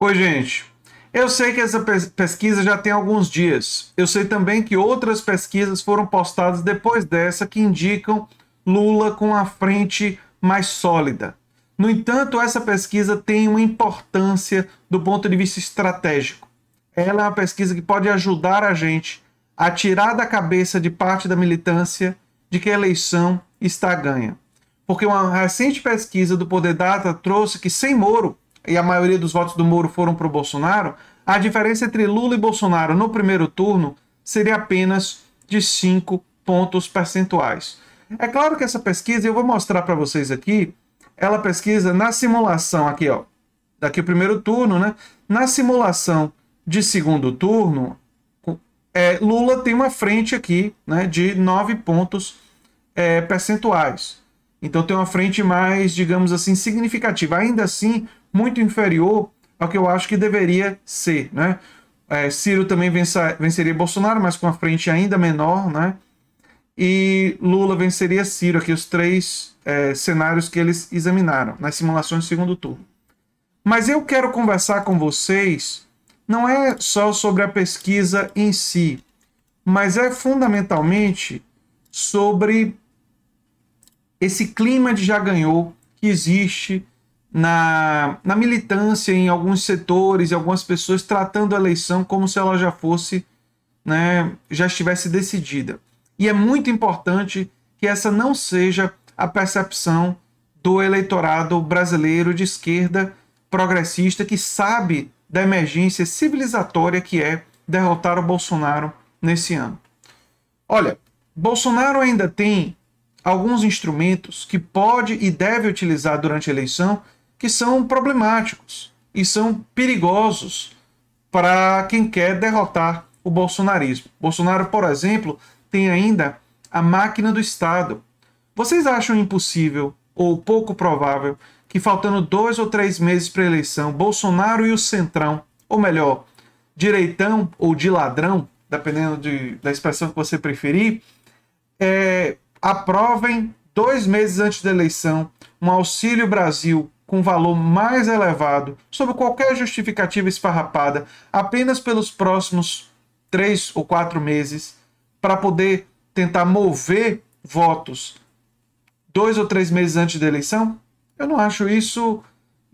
Oi, gente. Eu sei que essa pesquisa já tem alguns dias. Eu sei também que outras pesquisas foram postadas depois dessa que indicam Lula com a frente mais sólida. No entanto, essa pesquisa tem uma importância do ponto de vista estratégico. Ela é uma pesquisa que pode ajudar a gente a tirar da cabeça de parte da militância de que a eleição está ganha. Porque uma recente pesquisa do Poder Data trouxe que sem Moro, e a maioria dos votos do Moro foram para o Bolsonaro, a diferença entre Lula e Bolsonaro no primeiro turno seria apenas de 5 pontos percentuais. É claro que essa pesquisa, eu vou mostrar para vocês aqui, ela pesquisa na simulação aqui, ó, daqui o primeiro turno, né? Na simulação de segundo turno, é, Lula tem uma frente aqui, né, de 9 pontos é, percentuais. Então tem uma frente mais, digamos assim, significativa. Ainda assim, muito inferior ao que eu acho que deveria ser, né? É, Ciro também venceria Bolsonaro, mas com a frente ainda menor, né? E Lula venceria Ciro, aqui os três é, cenários que eles examinaram nas simulações de segundo turno. Mas eu quero conversar com vocês não é só sobre a pesquisa em si, mas é fundamentalmente sobre esse clima de já ganhou que existe na, na militância em alguns setores e algumas pessoas tratando a eleição como se ela já fosse, né, já estivesse decidida. E é muito importante que essa não seja a percepção do eleitorado brasileiro de esquerda progressista que sabe da emergência civilizatória que é derrotar o Bolsonaro nesse ano. Olha, Bolsonaro ainda tem alguns instrumentos que pode e deve utilizar durante a eleição que são problemáticos e são perigosos para quem quer derrotar o bolsonarismo. Bolsonaro, por exemplo, tem ainda a máquina do Estado. Vocês acham impossível ou pouco provável que, faltando dois ou três meses para a eleição, Bolsonaro e o Centrão, ou melhor, direitão ou de ladrão, dependendo de, da expressão que você preferir, é, aprovem dois meses antes da eleição um auxílio Brasil com valor mais elevado, sob qualquer justificativa esfarrapada, apenas pelos próximos três ou quatro meses, para poder tentar mover votos dois ou três meses antes da eleição? Eu não acho isso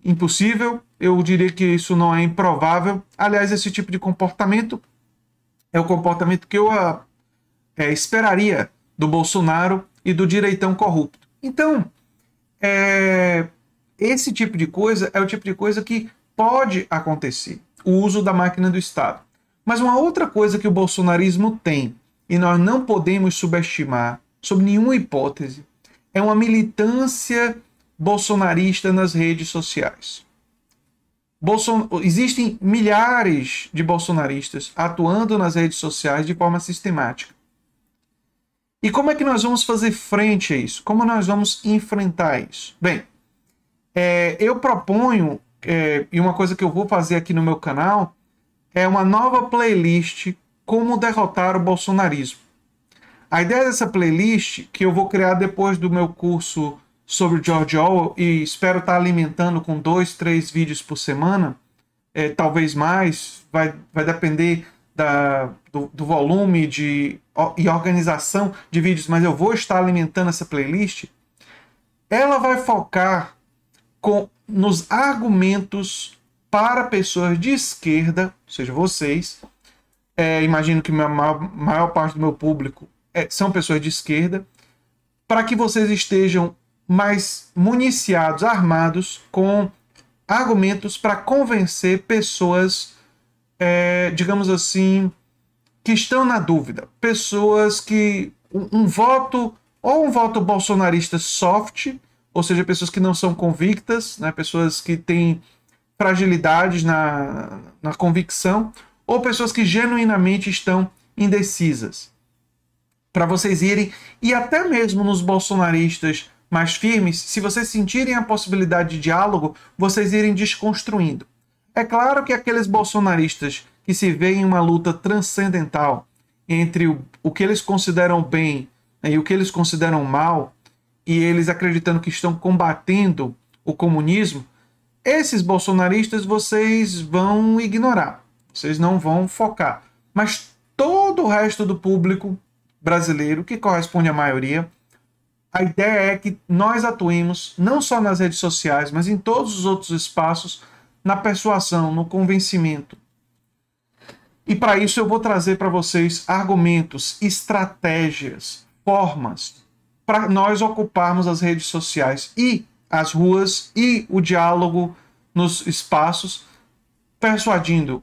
impossível, eu diria que isso não é improvável. Aliás, esse tipo de comportamento é o comportamento que eu a, ah, é, esperaria do Bolsonaro e do direitão corrupto. Então, é, esse tipo de coisa é o tipo de coisa que pode acontecer, o uso da máquina do Estado. Mas uma outra coisa que o bolsonarismo tem, e nós não podemos subestimar, sob nenhuma hipótese, é uma militância bolsonarista nas redes sociais. Bolson... Existem milhares de bolsonaristas atuando nas redes sociais de forma sistemática. E como é que nós vamos fazer frente a isso? Como nós vamos enfrentar isso? Bem, é, eu proponho, é, e uma coisa que eu vou fazer aqui no meu canal, é uma nova playlist Como Derrotar o Bolsonarismo. A ideia dessa playlist, que eu vou criar depois do meu curso sobre George Orwell, e espero estar alimentando com dois, três vídeos por semana, é, talvez mais, vai, vai depender da, do, do volume de, e organização de vídeos, mas eu vou estar alimentando essa playlist. Ela vai focar com, nos argumentos para pessoas de esquerda, ou seja, vocês. É, imagino que a maior, maior, parte do meu público é, são pessoas de esquerda, para que vocês estejam mais municiados, armados com argumentos para convencer pessoas, é, digamos assim, que estão na dúvida, pessoas que um, um voto ou um voto bolsonarista soft ou seja, pessoas que não são convictas, né, pessoas que têm fragilidades na, na convicção, ou pessoas que genuinamente estão indecisas. Para vocês irem, e até mesmo nos bolsonaristas mais firmes, se vocês sentirem a possibilidade de diálogo, vocês irem desconstruindo. É claro que aqueles bolsonaristas que se veem em uma luta transcendental entre o, o que eles consideram bem né, e o que eles consideram mal, e eles acreditando que estão combatendo o comunismo, esses bolsonaristas vocês vão ignorar, vocês não vão focar. Mas todo o resto do público brasileiro, que corresponde à maioria, a ideia é que nós atuemos não só nas redes sociais, mas em todos os outros espaços, na persuasão, no convencimento. E para isso eu vou trazer para vocês argumentos, estratégias, formas para nós ocuparmos as redes sociais e as ruas e o diálogo nos espaços, persuadindo,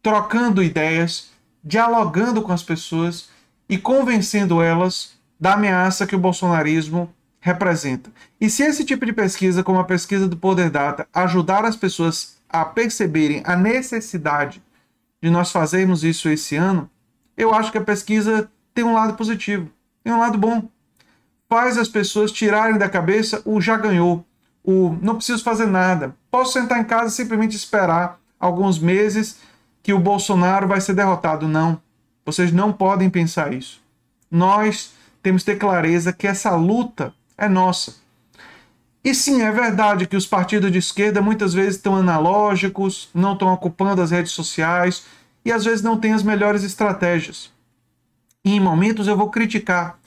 trocando ideias, dialogando com as pessoas e convencendo elas da ameaça que o bolsonarismo representa. E se esse tipo de pesquisa, como a pesquisa do Poder Data, ajudar as pessoas a perceberem a necessidade de nós fazermos isso esse ano, eu acho que a pesquisa tem um lado positivo, tem um lado bom faz as pessoas tirarem da cabeça o já ganhou, o não preciso fazer nada, posso sentar em casa e simplesmente esperar alguns meses que o Bolsonaro vai ser derrotado. Não, vocês não podem pensar isso. Nós temos que ter clareza que essa luta é nossa. E sim, é verdade que os partidos de esquerda muitas vezes estão analógicos, não estão ocupando as redes sociais e às vezes não têm as melhores estratégias. E em momentos eu vou criticar,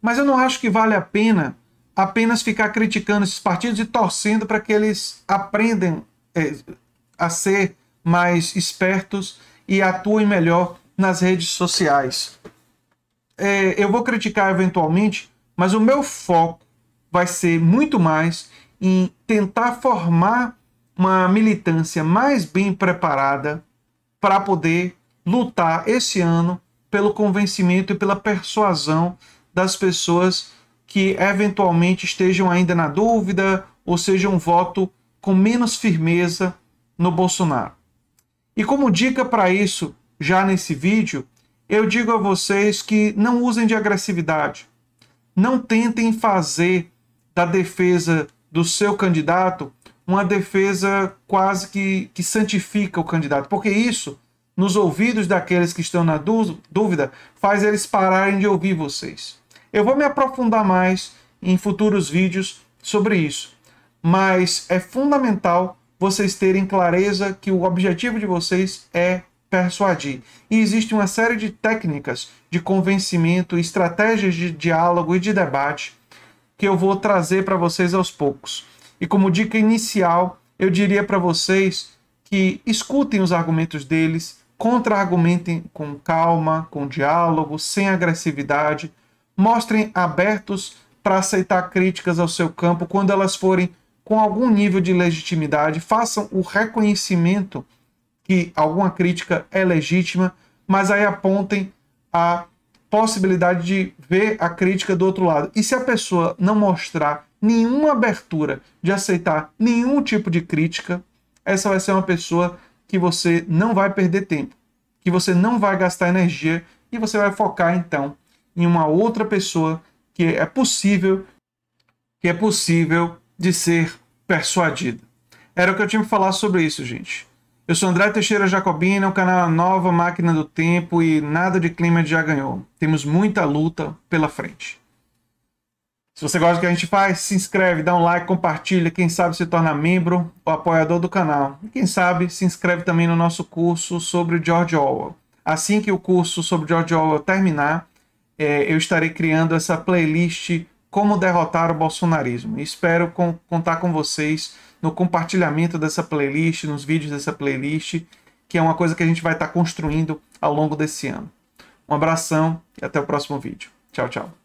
mas eu não acho que vale a pena apenas ficar criticando esses partidos e torcendo para que eles aprendam é, a ser mais espertos e atuem melhor nas redes sociais. É, eu vou criticar eventualmente, mas o meu foco vai ser muito mais em tentar formar uma militância mais bem preparada para poder lutar esse ano pelo convencimento e pela persuasão das pessoas que eventualmente estejam ainda na dúvida ou sejam um voto com menos firmeza no Bolsonaro. E como dica para isso, já nesse vídeo, eu digo a vocês que não usem de agressividade. Não tentem fazer da defesa do seu candidato uma defesa quase que, que santifica o candidato, porque isso, nos ouvidos daqueles que estão na dúvida, faz eles pararem de ouvir vocês. Eu vou me aprofundar mais em futuros vídeos sobre isso, mas é fundamental vocês terem clareza que o objetivo de vocês é persuadir. E existe uma série de técnicas de convencimento, estratégias de diálogo e de debate que eu vou trazer para vocês aos poucos. E como dica inicial, eu diria para vocês que escutem os argumentos deles, contra-argumentem com calma, com diálogo, sem agressividade, mostrem abertos para aceitar críticas ao seu campo quando elas forem com algum nível de legitimidade, façam o reconhecimento que alguma crítica é legítima, mas aí apontem a possibilidade de ver a crítica do outro lado. E se a pessoa não mostrar nenhuma abertura de aceitar nenhum tipo de crítica, essa vai ser uma pessoa que você não vai perder tempo, que você não vai gastar energia e você vai focar então em uma outra pessoa que é possível que é possível de ser persuadida. Era o que eu tinha que falar sobre isso, gente. Eu sou André Teixeira Jacobina, o canal Nova Máquina do Tempo e nada de clima já ganhou. Temos muita luta pela frente. Se você gosta do que a gente faz, se inscreve, dá um like, compartilha, quem sabe se torna membro ou apoiador do canal. E quem sabe se inscreve também no nosso curso sobre George Orwell. Assim que o curso sobre George Orwell terminar, é, eu estarei criando essa playlist Como Derrotar o Bolsonarismo. espero com, contar com vocês no compartilhamento dessa playlist, nos vídeos dessa playlist, que é uma coisa que a gente vai estar tá construindo ao longo desse ano. Um abração e até o próximo vídeo. Tchau, tchau.